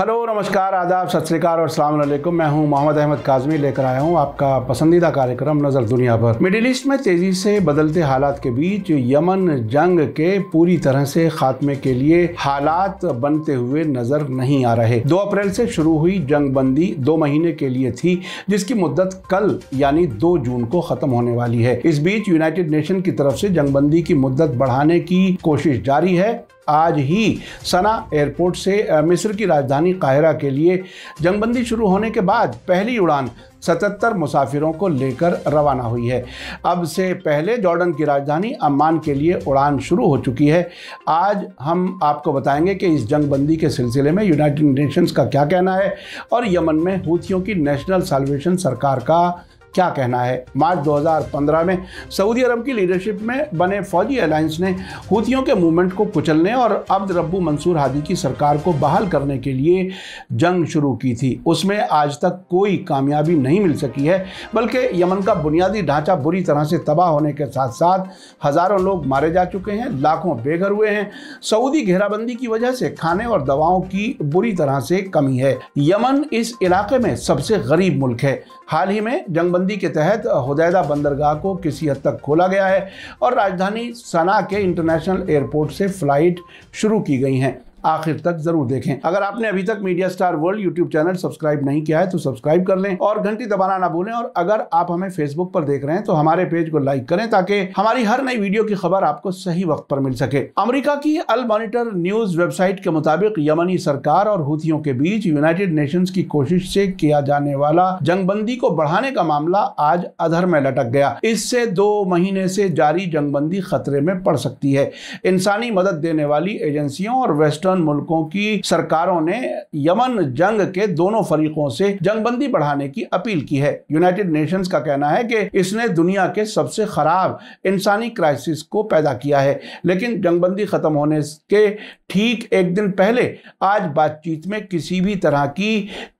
Hello नमस्कार आदाब सत और अल्लाम मैं हूं मोहम्मद अहमद काजमी लेकर आया हूं आपका पसंदीदा कार्यक्रम नज़र दुनिया पर मिडिल ईस्ट में तेज़ी से बदलते हालात के बीच यमन जंग के पूरी तरह से खात्मे के लिए हालात बनते हुए नज़र नहीं आ रहे दो अप्रैल से शुरू हुई जंग बंदी दो महीने के लिए थी जिसकी मुद्दत कल यानी दो जून को ख़त्म होने वाली है इस बीच यूनाइटेड नेशन की तरफ से बंदी की मुद्दत बढ़ाने की कोशिश जारी है आज ही सना एयरपोर्ट से मिस्र की राजधानी काहिरा के लिए जंगबंदी शुरू होने के बाद पहली उड़ान सतहत्तर मुसाफिरों को लेकर रवाना हुई है अब से पहले जॉर्डन की राजधानी अम्मान के लिए उड़ान शुरू हो चुकी है आज हम आपको बताएंगे कि इस जंगबंदी के सिलसिले में यूनाइटेड नेशंस का क्या कहना है और यमन में हूथियों की नेशनल सालवेशन सरकार का क्या कहना है मार्च 2015 में सऊदी अरब की लीडरशिप में बने फौजी अलायंस ने हूतियों के मूवमेंट को कुचलने और अब्द रब्बू मंसूर हादी की सरकार को बहाल करने के लिए जंग शुरू की थी उसमें आज तक कोई कामयाबी नहीं मिल सकी है बल्कि यमन का बुनियादी ढांचा बुरी तरह से तबाह होने के साथ साथ हज़ारों लोग मारे जा चुके हैं लाखों बेघर हुए हैं सऊदी घेराबंदी की वजह से खाने और दवाओं की बुरी तरह से कमी है यमन इस इलाके में सबसे गरीब मुल्क है हाल ही में जंगबंदी के तहत हदैदा बंदरगाह को किसी हद तक खोला गया है और राजधानी सना के इंटरनेशनल एयरपोर्ट से फ्लाइट शुरू की गई हैं आखिर तक जरूर देखें अगर आपने अभी तक media star world YouTube channel subscribe नहीं किया है तो सब्सक्राइब कर लें और घंटी दबाना ना भूलें और अगर आप हमें फेसबुक पर देख रहे हैं तो हमारे पेज को लाइक करें ताकि हमारी हर नई वीडियो की खबर आपको सही वक्त पर मिल सके अमरीका की अल मॉनिटर न्यूज वेबसाइट के मुताबिक यमनी सरकार और हूथियों के बीच यूनाइटेड नेशन की कोशिश से किया जाने वाला जंगबंदी को बढ़ाने का मामला आज अधर में लटक गया इससे दो महीने से जारी जंगबंदी खतरे में पड़ सकती है इंसानी मदद देने वाली एजेंसियों और वेस्टर्न वेस्टर्न मुल्कों की सरकारों ने यमन जंग के दोनों फरीकों से जंगबंदी बढ़ाने की अपील की है यूनाइटेड नेशंस का कहना है कि इसने दुनिया के सबसे खराब इंसानी क्राइसिस को पैदा किया है लेकिन जंगबंदी खत्म होने के ठीक एक दिन पहले आज बातचीत में किसी भी तरह की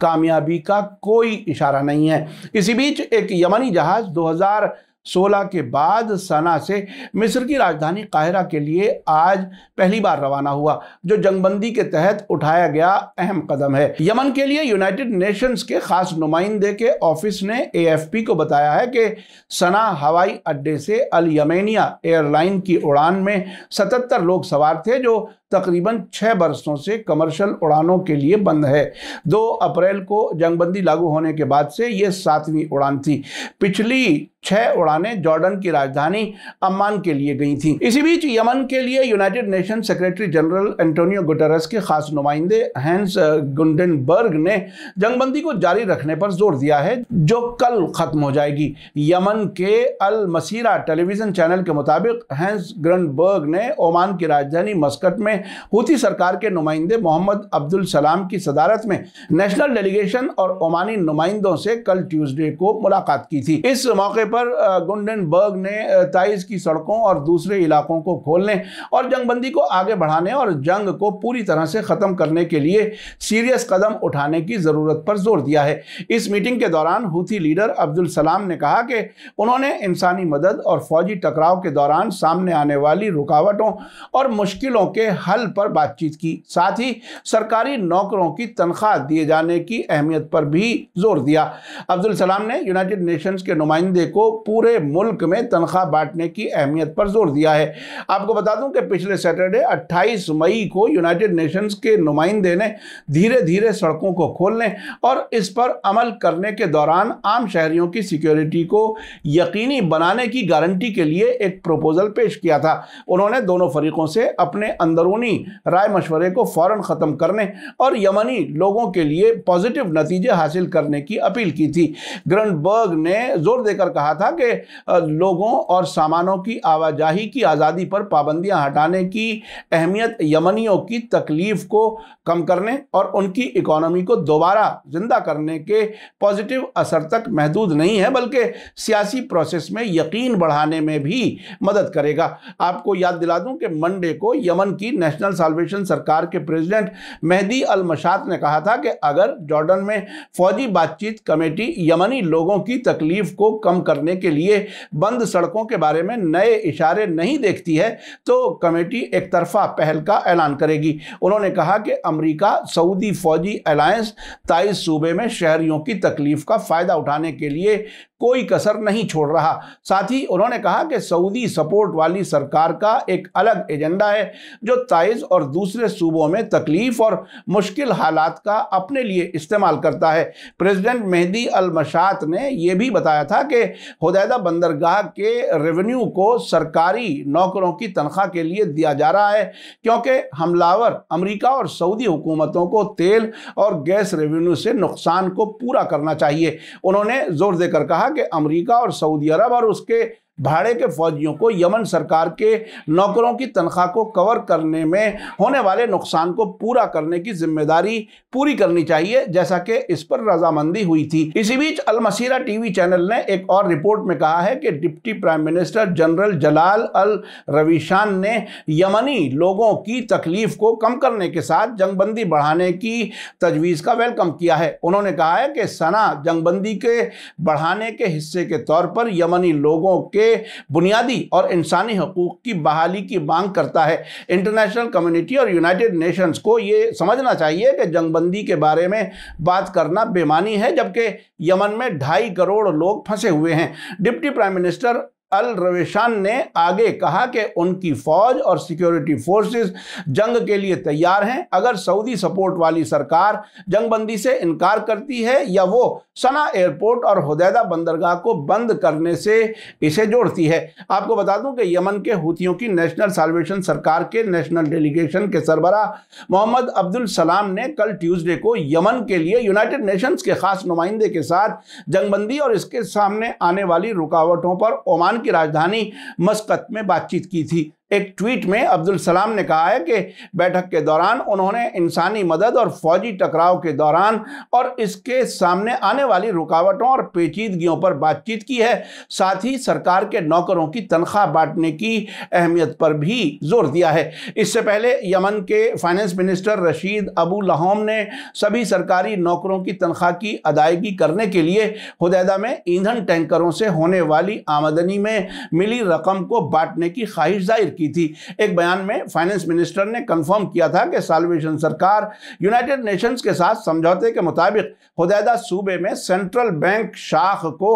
कामयाबी का कोई इशारा नहीं है इसी बीच एक यमनी जहाज 2000 सोलह के बाद सना से मिस्र की राजधानी काहिरा के लिए आज पहली बार रवाना हुआ जो जंगबंदी के तहत उठाया गया अहम कदम है यमन के लिए यूनाइटेड नेशंस के खास नुमाइंदे के ऑफिस ने एएफपी को बताया है कि सना हवाई अड्डे से अल यमेनिया एयरलाइन की उड़ान में सतहत्तर लोग सवार थे जो तकरीबन छः बरसों से कमर्शल उड़ानों के लिए बंद है दो अप्रैल को जंगबंदी लागू होने के बाद से ये सातवीं उड़ान थी पिछली छह उड़ानें जॉर्डन की राजधानी अम्मान के लिए गई थीं इसी बीच यमन के लिए United Nation secretary general Antonio Guterres के खास नुमाइंदे हैंस गुंडनबर्ग ने जंगबंदी को जारी रखने पर जोर दिया है जो कल खत्म हो जाएगी यमन के अल मसीरा टेलीविजन चैनल के मुताबिक हैंस ग्रनबर्ग ने ओमान की राजधानी मस्कट में हुती सरकार के नुमाइंदे मोहम्मद अब्दुल सलाम की सदारत में नेशनल डेलीगेशन और ओमानी नुमाइंदों से कल ट्यूसडे को मुलाकात की थी इस मौके पर गुंडनबर्ग ने ताइज की सड़कों और दूसरे इलाकों को खोलने और जंगबंदी को आगे बढ़ाने और जंग को पूरी तरह से ख़त्म करने के लिए सीरियस कदम उठाने की ज़रूरत पर जोर दिया है इस मीटिंग के दौरान हुती लीडर अब्दुल सलाम ने कहा कि उन्होंने इंसानी मदद और फौजी टकराव के दौरान सामने आने वाली रुकावटों और मुश्किलों के हल पर बातचीत की साथ ही सरकारी नौकरों की तनख्वाह दिए जाने की अहमियत पर भी जोर दिया अब्दुल सलाम ने यूनाइटेड नेशंस के नुमाइंदे को पूरे मुल्क में तनख्वाह बांटने की अहमियत पर जोर दिया है आपको बता दूं कि पिछले सैटरडे 28 मई को यूनाइटेड नेशंस के नुमाइंदे ने धीरे धीरे सड़कों को खोलने और इस पर अमल करने के दौरान आम शहरियों की सिक्योरिटी को यकीनी बनाने की गारंटी के लिए एक प्रपोजल पेश किया था उन्होंने दोनों फरीकों से अपने अंदरून कानूनी राय मशवरे को फौरन ख़त्म करने और यमनी लोगों के लिए पॉजिटिव नतीजे हासिल करने की अपील की थी ग्रंडबर्ग ने जोर देकर कहा था कि लोगों और सामानों की आवाजाही की आज़ादी पर पाबंदियां हटाने की अहमियत यमनियों की तकलीफ को कम करने और उनकी इकोनॉमी को दोबारा जिंदा करने के पॉजिटिव असर तक महदूद नहीं है बल्कि सियासी प्रोसेस में यकीन बढ़ाने में भी मदद करेगा आपको याद दिला दूं कि मंडे को यमन की नेशनल साल्वेशन सरकार के प्रेसिडेंट मेहदी अल मशात ने कहा था कि अगर जॉर्डन में फौजी बातचीत कमेटी यमनी लोगों की तकलीफ को कम करने के लिए बंद सड़कों के बारे में नए इशारे नहीं देखती है तो कमेटी एक तरफा पहल का ऐलान करेगी उन्होंने कहा कि अमरीका सऊदी फौजी अलायंस ताइस सूबे में शहरियों की तकलीफ का फ़ायदा उठाने के लिए कोई कसर नहीं छोड़ रहा साथ ही उन्होंने कहा कि सऊदी सपोर्ट वाली सरकार का एक अलग एजेंडा है जो ताइज़ और दूसरे सूबों में तकलीफ और मुश्किल हालात का अपने लिए इस्तेमाल करता है प्रेसिडेंट मेहदी अलमशात ने यह भी बताया था कि हदैदा बंदरगाह के रेवेन्यू को सरकारी नौकरों की तनख्वाह के लिए दिया जा रहा है क्योंकि हमलावर अमरीका और सऊदी हुकूमतों को तेल और गैस रेवेन्यू से नुकसान को पूरा करना चाहिए उन्होंने जोर देकर कहा कि अमरीका और सऊदी अरब और उसके भाड़े के फौजियों को यमन सरकार के नौकरों की तनख्वाह को कवर करने में होने वाले नुकसान को पूरा करने की जिम्मेदारी पूरी करनी चाहिए जैसा कि इस पर रजामंदी हुई थी इसी बीच अलमसीरा टीवी चैनल ने एक और रिपोर्ट में कहा है कि deputy prime minister general Jalal al Ruwaishan ने यमनी लोगों की तकलीफ को कम करने के साथ जंगबंदी बढ़ाने की तजवीज़ का वेलकम किया है उन्होंने कहा है कि सना जंगबंदी के बढ़ाने के हिस्से के तौर पर यमनी लोगों के बुनियादी और इंसानी हकूक़ की बहाली की मांग करता है इंटरनेशनल कम्युनिटी और यूनाइटेड नेशंस को ये समझना चाहिए कि जंगबंदी के बारे में बात करना बेमानी है जबकि यमन में ढाई करोड़ लोग फंसे हुए हैं deputy prime minister al Ruwaishan ने आगे कहा कि उनकी फौज और सिक्योरिटी फोर्सेस जंग के लिए तैयार हैं अगर सऊदी सपोर्ट वाली सरकार जंगबंदी से इनकार करती है या वो सना एयरपोर्ट और हदैदा बंदरगाह को बंद करने से इसे जोड़ती है आपको बता दूं कि यमन के हूतियों की नेशनल सालवेशन सरकार के नेशनल डेलीगेशन के सरबरा मोहम्मद अब्दुल सलाम ने कल ट्यूजडे को यमन के लिए यूनाइटेड नेशंस के खास नुमाइंदे के साथ जंगबंदी और इसके सामने आने वाली रुकावटों पर ओमान की राजधानी मस्कत में बातचीत की थी एक ट्वीट में अब्दुल सलाम ने कहा है कि बैठक के दौरान उन्होंने इंसानी मदद और फौजी टकराव के दौरान और इसके सामने आने वाली रुकावटों और पेचीदगियों पर बातचीत की है साथ ही सरकार के नौकरों की तनख्वाह बांटने की अहमियत पर भी जोर दिया है इससे पहले यमन के finance minister Rashid Abu Lahoum ने सभी सरकारी नौकरों की तनख्वाह की अदायगी करने के लिए हदैदा में ईंधन टैंकरों से होने वाली आमदनी में मिली रकम को बांटने की ख्वाहिश जाहिर की थी एक बयान में फाइनेंस मिनिस्टर ने कंफर्म किया था कि सालवेशन सरकार यूनाइटेड नेशंस के साथ समझौते के मुताबिक हदैदा सूबे में सेंट्रल बैंक शाख को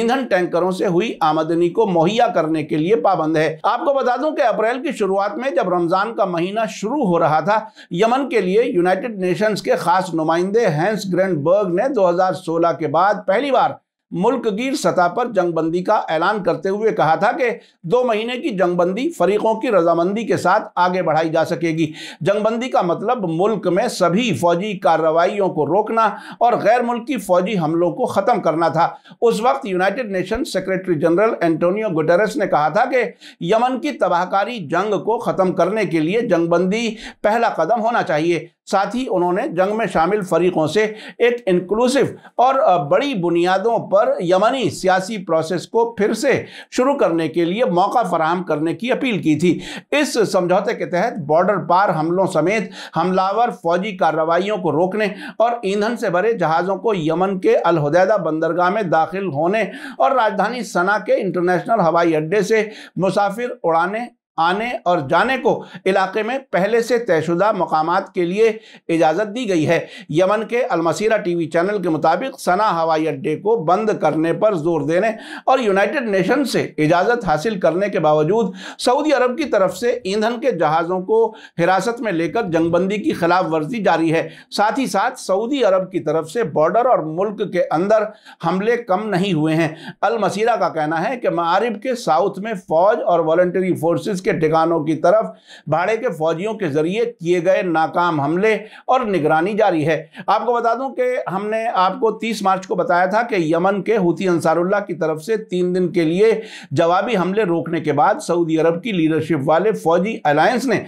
ईंधन टैंकरों से हुई आमदनी को मुहैया करने के लिए पाबंद है आपको बता दूं कि अप्रैल की शुरुआत में जब रमजान का महीना शुरू हो रहा था यमन के लिए यूनाइटेड नेशंस के खास नुमाइंदे हैंस ग्रैंडबर्ग ने 2016 के बाद पहली बार मुल्कगीर सतह पर जंगबंदी का ऐलान करते हुए कहा था कि दो महीने की जंगबंदी फरीकों की रजामंदी के साथ आगे बढ़ाई जा सकेगी जंगबंदी का मतलब मुल्क में सभी फौजी कार्रवाइयों को रोकना और गैर मुल्की फौजी हमलों को ख़त्म करना था उस वक्त United Nation secretary general Antonio Guterres ने कहा था कि यमन की तबाहकारी जंग को ख़त्म करने के लिए जंगबंदी पहला कदम होना चाहिए साथ ही उन्होंने जंग में शामिल फरीकों से एक इंक्लूसिव और बड़ी बुनियादों पर यमनी सियासी प्रोसेस को फिर से शुरू करने के लिए मौका फराहम करने की अपील की थी इस समझौते के तहत बॉर्डर पार हमलों समेत हमलावर फौजी कार्रवाइयों को रोकने और ईंधन से भरे जहाज़ों को यमन के अलहदैदा बंदरगाह में दाखिल होने और राजधानी सना के इंटरनेशनल हवाई अड्डे से मुसाफिर उड़ाने आने और जाने को इलाके में पहले से तयशुदा मकाम के लिए इजाज़त दी गई है यमन के अलमसीरा वी चैनल के मुताबिक सना हवाई अड्डे को बंद करने पर जोर देने और यूनाइट नेशन से इजाज़त हासिल करने के बावजूद सऊदी अरब की तरफ से ईंधन के जहाज़ों को हिरासत में लेकर जंगबंदी की खिलाफ वर्जी जारी है साथ ही साथ सऊदी अरब की तरफ से बॉर्डर और मुल्क के अंदर हमले कम नहीं हुए हैं अलमसीरा का कहना है कि मारब के साउथ में फौज और वॉल्टरी फोर्स के ठिकानों की तरफ भाड़े के फौजियों के जरिए किए गए नाकाम हमले और निगरानी जारी है आपको बता दूं कि हमने आपको 30 मार्च को बताया था कि यमन के हुती अंसारुल्ला की तरफ से तीन दिन के लिए जवाबी हमले रोकने के बाद सऊदी अरब की लीडरशिप वाले फौजी अलायंस ने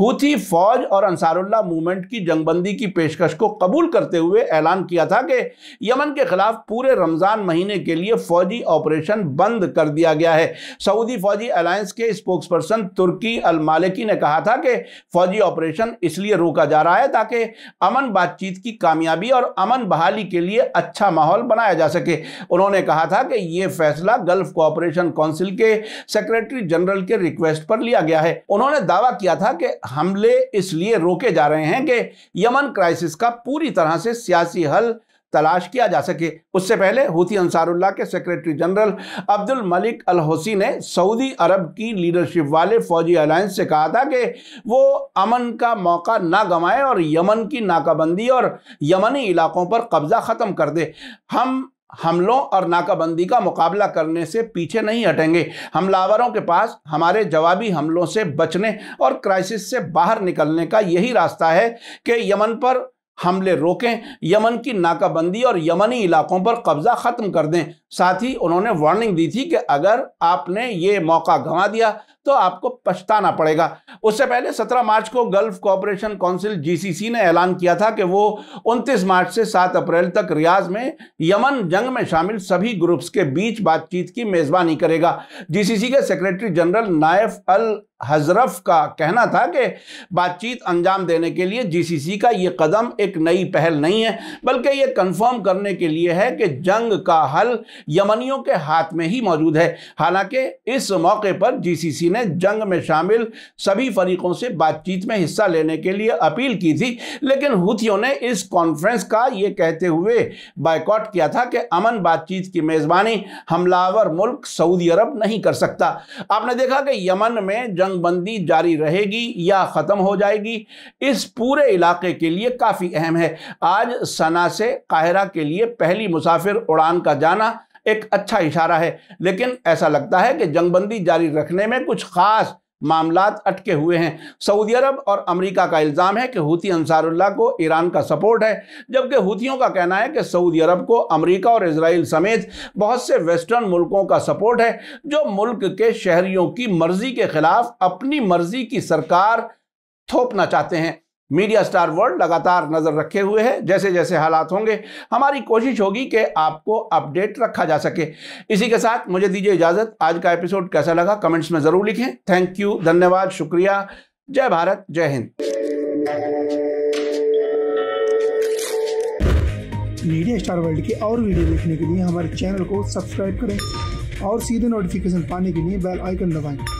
हूथी फौज और अंसारुल्ला मूवमेंट की जंगबंदी की पेशकश को कबूल करते हुए ऐलान किया था कि यमन के खिलाफ पूरे रमजान महीने के लिए फौजी ऑपरेशन बंद कर दिया गया है सऊदी फौजी अलायंस के स्पोक्सपर्सन तुर्की अलमालिकी ने कहा था कि फौजी ऑपरेशन इसलिए रोका जा रहा है ताकि अमन बातचीत की कामयाबी और अमन बहाली के लिए अच्छा माहौल बनाया जा सके उन्होंने कहा था कि यह फैसला गल्फ कोऑपरेशन काउंसिल के सेक्रेटरी जनरल के रिक्वेस्ट पर लिया गया है उन्होंने दावा किया था कि हमले इसलिए रोके जा रहे हैं कि यमन क्राइसिस का पूरी तरह से सियासी हल तलाश किया जा सके उससे पहले हूती अंसारुल्लाह के secretary general Abdul Malik al Houthi ने सऊदी अरब की लीडरशिप वाले फौजी अलायंस से कहा था कि वो अमन का मौका ना गंवाएं और यमन की नाकाबंदी और यमनी इलाकों पर कब्जा ख़त्म कर दे हम हमलों और नाकाबंदी का मुकाबला करने से पीछे नहीं हटेंगे हमलावरों के पास हमारे जवाबी हमलों से बचने और क्राइसिस से बाहर निकलने का यही रास्ता है कि यमन पर हमले रोकें यमन की नाकाबंदी और यमनी इलाकों पर कब्जा ख़त्म कर दें साथ ही उन्होंने वार्निंग दी थी कि अगर आपने ये मौका गंवा दिया तो आपको पछताना पड़ेगा उससे पहले 17 मार्च को गल्फ कॉपरेशन काउंसिल जीसीसी ने ऐलान किया था कि वो 29 मार्च से 7 अप्रैल तक रियाज में यमन जंग में शामिल सभी ग्रुप्स के बीच बातचीत की मेजबानी करेगा जीसीसी के secretary general Nayef al Hajraf का कहना था कि बातचीत अंजाम देने के लिए जीसीसी का ये कदम एक नई पहल नहीं है बल्कि ये कंफर्म करने के लिए है कि जंग का हल यमनियों के हाथ में ही मौजूद है हालांकि इस मौके पर जीसीसी एलसीसी ने जंग में शामिल सभी फरीकों से बातचीत में हिस्सा लेने के लिए अपील की थी लेकिन हुथियों ने इस कॉन्फ्रेंस का ये कहते हुए बायकॉट किया था कि अमन बातचीत की मेज़बानी हमलावर मुल्क सऊदी अरब नहीं कर सकता आपने देखा कि यमन में जंगबंदी जारी रहेगी या ख़त्म हो जाएगी इस पूरे इलाके के लिए काफ़ी अहम है आज सना से काहरा के लिए पहली मुसाफिर उड़ान का जाना एक अच्छा इशारा है लेकिन ऐसा लगता है कि जंगबंदी जारी रखने में कुछ खास मामला अटके हुए हैं सऊदी अरब और अमेरिका का इल्ज़ाम है कि हूती अंसारुल्ला को ईरान का सपोर्ट है जबकि हूतियों का कहना है कि सऊदी अरब को अमेरिका और इसराइल समेत बहुत से वेस्टर्न मुल्कों का सपोर्ट है जो मुल्क के शहरियों की मर्ज़ी के ख़िलाफ़ अपनी मर्ज़ी की सरकार थोपना चाहते हैं मीडिया स्टार वर्ल्ड लगातार नज़र रखे हुए हैं जैसे जैसे हालात होंगे हमारी कोशिश होगी कि आपको अपडेट रखा जा सके इसी के साथ मुझे दीजिए इजाज़त आज का एपिसोड कैसा लगा कमेंट्स में ज़रूर लिखें थैंक यू धन्यवाद शुक्रिया जय भारत जय हिंद मीडिया स्टार वर्ल्ड की और वीडियो देखने के लिए हमारे चैनल को सब्सक्राइब करें और सीधे नोटिफिकेशन पाने के लिए बेल आइकन दबाएं।